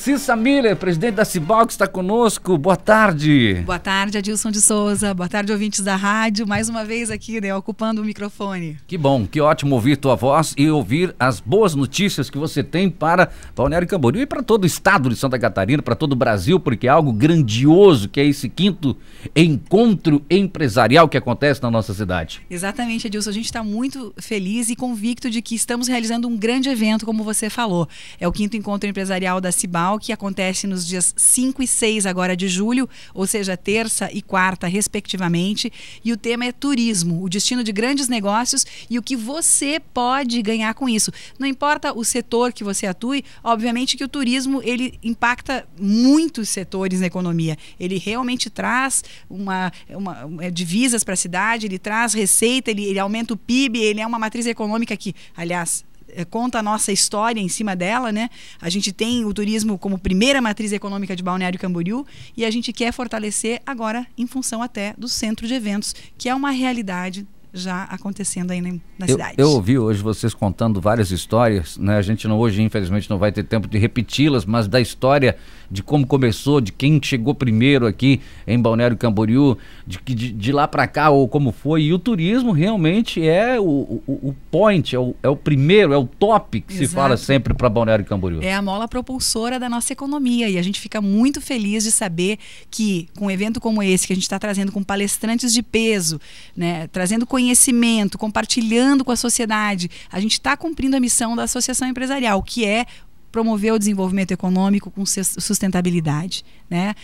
Cissa Miller, presidente da Cibalc, está conosco. Boa tarde. Boa tarde, Adilson de Souza. Boa tarde, ouvintes da rádio. Mais uma vez aqui, né, ocupando o microfone. Que bom, que ótimo ouvir tua voz e ouvir as boas notícias que você tem para Balneário Camboriú e para todo o estado de Santa Catarina, para todo o Brasil, porque é algo grandioso que é esse quinto encontro empresarial que acontece na nossa cidade. Exatamente, Adilson. A gente está muito feliz e convicto de que estamos realizando um grande evento, como você falou. É o quinto encontro empresarial da Cibalc que acontece nos dias 5 e 6 agora de julho, ou seja, terça e quarta, respectivamente. E o tema é turismo, o destino de grandes negócios e o que você pode ganhar com isso. Não importa o setor que você atue, obviamente que o turismo ele impacta muitos setores na economia. Ele realmente traz uma, uma é, divisas para a cidade, ele traz receita, ele, ele aumenta o PIB, ele é uma matriz econômica que, aliás, eh, conta a nossa história em cima dela, né? A gente tem o turismo como primeira matriz econômica de Balneário Camboriú e a gente quer fortalecer agora em função até do centro de eventos, que é uma realidade já acontecendo aí na eu, cidade. Eu ouvi hoje vocês contando várias histórias, né? A gente não hoje, infelizmente, não vai ter tempo de repeti-las, mas da história de como começou, de quem chegou primeiro aqui em Balneário Camboriú, de, de, de lá para cá ou como foi. E o turismo realmente é o, o, o point, é o, é o primeiro, é o top que Exato. se fala sempre para Balneário Camboriú. É a mola propulsora da nossa economia e a gente fica muito feliz de saber que com um evento como esse que a gente está trazendo com palestrantes de peso, né? Trazendo conhecimento, compartilhando com a sociedade. A gente está cumprindo a missão da associação empresarial, que é promover o desenvolvimento econômico com sustentabilidade, né?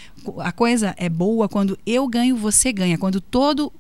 A coisa é boa quando eu ganho, você ganha, quando todo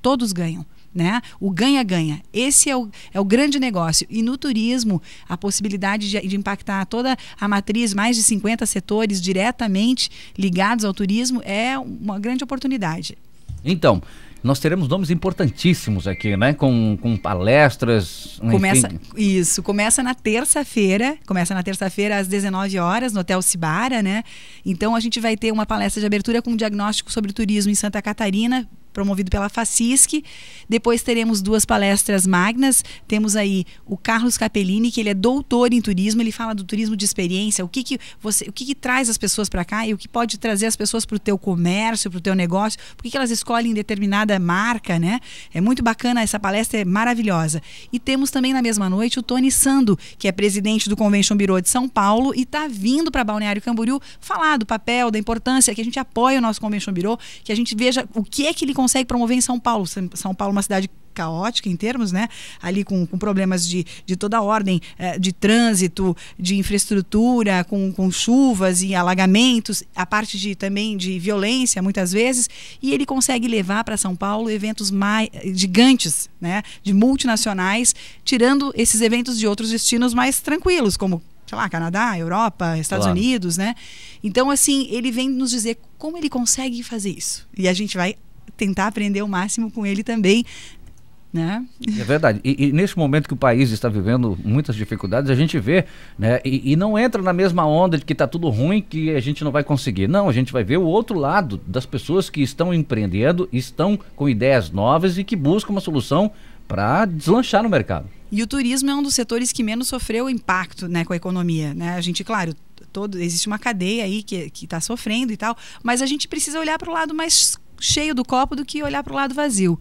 todos ganham. Né? O ganha-ganha. Esse é o, é o grande negócio. E no turismo, a possibilidade de, de, impactar toda a matriz, mais de 50 setores diretamente ligados ao turismo, é uma grande oportunidade. Então, nós teremos nomes importantíssimos aqui, né? Com, com palestras. Começa, Isso, começa na terça-feira. Começa na terça-feira às 19 horas, no Hotel Cibara, né? Então a gente vai ter uma palestra de abertura com um diagnóstico sobre turismo em Santa Catarina, promovido pela Facisc. Depois teremos duas palestras magnas. Temos aí o Carlos Capellini, que ele é doutor em turismo, ele fala do turismo de experiência, o que, que você, o que, que traz as pessoas para cá e o que pode trazer as pessoas para o teu comércio, para o teu negócio, por que, que elas escolhem determinada marca, né? É muito bacana, essa palestra é maravilhosa. E temos também na mesma noite o Tony Sando, que é presidente do Convention Bureau de São Paulo e está vindo para Balneário Camboriú falar do papel, da importância que a gente apoia o nosso Convention Bureau, que a gente veja o que é que ele consegue consegue promover em São Paulo. São Paulo é uma cidade caótica em termos, né? Ali com, com problemas de, de toda ordem, é, de trânsito, de infraestrutura, com, com chuvas e alagamentos, a parte de também de violência muitas vezes, e ele consegue levar para São Paulo eventos mais gigantes, né? De multinacionais, tirando esses eventos de outros destinos mais tranquilos, como sei lá, Canadá, Europa, Estados claro. Unidos, né? Então, assim, ele vem nos dizer como ele consegue fazer isso. E a gente vai tentar aprender o máximo com ele também. Né? É verdade. E, e, momento que o país está vivendo muitas dificuldades, a gente vê, né? E, e não entra na mesma onda de que está tudo ruim, que a gente não vai conseguir. Não, a gente vai ver o outro lado das pessoas que estão empreendendo, estão com ideias novas e que buscam uma solução para deslanchar no mercado. E o turismo é um dos setores que menos sofreu impacto né, com a economia. Né? A gente, claro, todo, existe uma cadeia aí que está sofrendo e tal, mas a gente precisa olhar para o lado mais cheio do copo do que olhar para o lado vazio.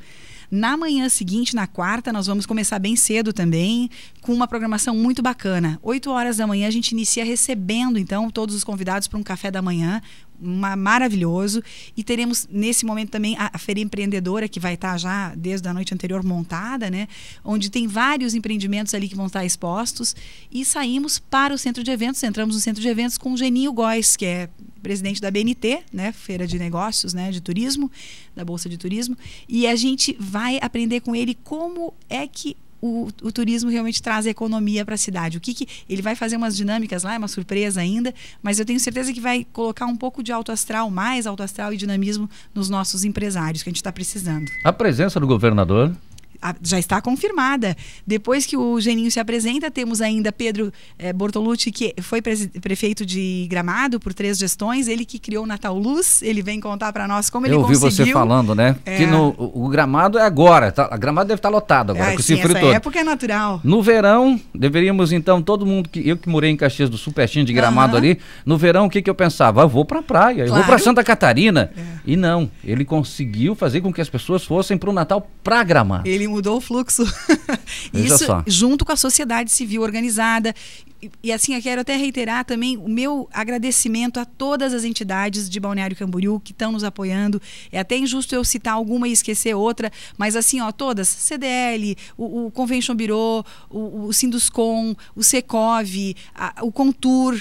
Na manhã seguinte, na quarta, nós vamos começar bem cedo também, com uma programação muito bacana. 8 horas da manhã a gente inicia recebendo então todos os convidados para um café da manhã, maravilhoso. E teremos nesse momento também a, a Feira Empreendedora, que vai estar tá já desde a noite anterior montada, né? Onde tem vários empreendimentos ali que vão estar tá expostos. E saímos para o centro de eventos, entramos no centro de eventos com o Geninho Góes, que é presidente da BNT, né? Feira de Negócios, né? De Turismo, da Bolsa de Turismo. E a gente vai aprender com ele como é que o, o turismo realmente traz economia para a cidade. O que, que ele vai fazer umas dinâmicas lá, é uma surpresa ainda, mas eu tenho certeza que vai colocar um pouco de alto astral, mais alto astral e dinamismo nos nossos empresários que a gente está precisando. A presença do governador já está confirmada. Depois que o Geninho se apresenta, temos ainda Pedro eh, Bortolucci, que foi prefeito de Gramado por três gestões, ele que criou o Natal Luz, ele vem contar para nós como Eu ele conseguiu. Eu ouvi você falando, né? É... Que no, o Gramado é agora, tá, a Gramado deve estar tá lotado agora, é, com sim, essa todo. época é natural. No verão, deveríamos então, todo mundo, que eu que morei em Caxias do Sul, pertinho de Gramado uhum. ali, no verão o que, que eu pensava? Eu vou para a praia, claro. eu vou para Santa Catarina. É. E não, ele conseguiu fazer com que as pessoas fossem para o Natal para Gramado. Ele mudou o fluxo. Isso só. junto com a sociedade civil organizada. E, e assim, eu quero até reiterar também o meu agradecimento a todas as entidades de Balneário Camboriú que estão nos apoiando. É até injusto eu citar alguma e esquecer outra, mas assim, ó, todas, CDL, o, o Convention Bureau, o, o Sinduscom, o Secov, a, o Contur,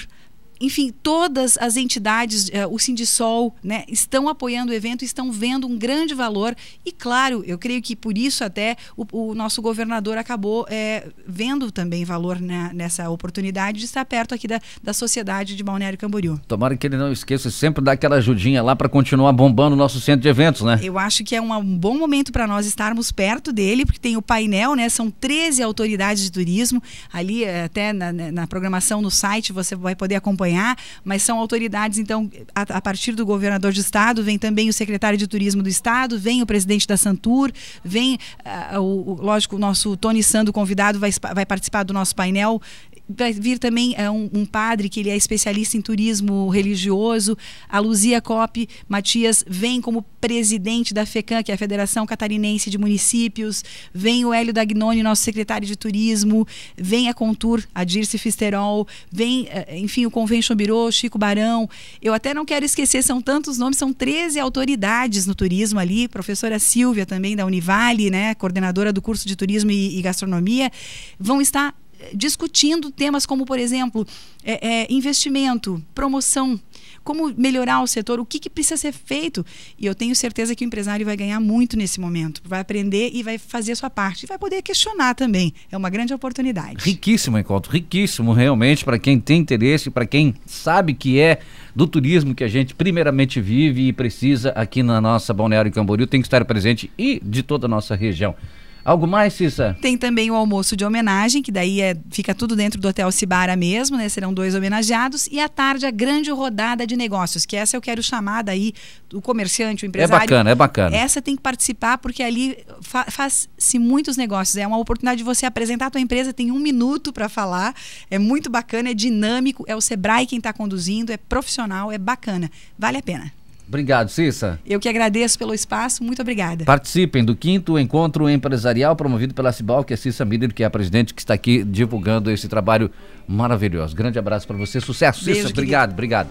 enfim, todas as entidades, eh, o Sindisol, né, estão apoiando o evento, estão vendo um grande valor. E, claro, eu creio que por isso até o, o nosso governador acabou é, vendo também valor nessa oportunidade de estar perto aqui da, da sociedade de Balneário Camboriú. Tomara que ele não esqueça sempre dar aquela ajudinha lá para continuar bombando o nosso centro de eventos, né? Eu acho que é um, um bom momento para nós estarmos perto dele, porque tem o painel, né? São 13 autoridades de turismo. Ali, eh, até na, na programação no site, você vai poder acompanhar acompanhar, mas são autoridades, então, a, a, partir do governador de estado, vem também o secretário de turismo do estado, vem o presidente da Santur, vem, uh, o, o, lógico, o nosso Tony Sando, convidado, vai, vai participar do nosso painel vai vir também é, um, um, padre que ele é especialista em turismo religioso. A Luzia Copi Matias vem como presidente da FECAM, que é a Federação Catarinense de Municípios. Vem o Hélio Dagnoni, nosso secretário de turismo. Vem a Contur, a Dirce Fisterol. Vem, é, enfim, o Convention Bureau, Chico Barão. Eu até não quero esquecer, são tantos nomes, são 13 autoridades no turismo ali. Professora Silvia também, da Univale, né, coordenadora do curso de turismo e, e gastronomia. Vão estar discutindo temas como, por exemplo, é, é, investimento, promoção, como melhorar o setor, o que, que precisa ser feito. E eu tenho certeza que o empresário vai ganhar muito nesse momento, vai aprender e vai fazer a sua parte e vai poder questionar também. É uma grande oportunidade. Riquíssimo encontro, riquíssimo realmente para quem tem interesse, para quem sabe que é do turismo que a gente primeiramente vive e precisa aqui na nossa Balneário Camboriú, tem que estar presente e de toda a nossa região. Algo mais, Cissa? Tem também o almoço de homenagem, que daí é, fica tudo dentro do Hotel Cibara mesmo, né? Serão dois homenageados. E à tarde, a grande rodada de negócios, que essa eu quero chamar daí o comerciante, o é empresário. É bacana, é bacana. Essa tem que participar, porque ali fa faz-se muitos negócios. É uma oportunidade de você apresentar a tua empresa, tem um minuto para falar. É muito bacana, é dinâmico, é o Sebrae quem está conduzindo, é profissional, é bacana. Vale a pena. Obrigado, Cissa. Eu que agradeço pelo espaço, muito obrigada. Participem do quinto encontro empresarial promovido pela Cibal, que é Cissa Miller, que é a presidente que está aqui divulgando esse trabalho maravilhoso. Grande abraço para você, sucesso, Beijo, Cissa. Querido. Obrigado, obrigado.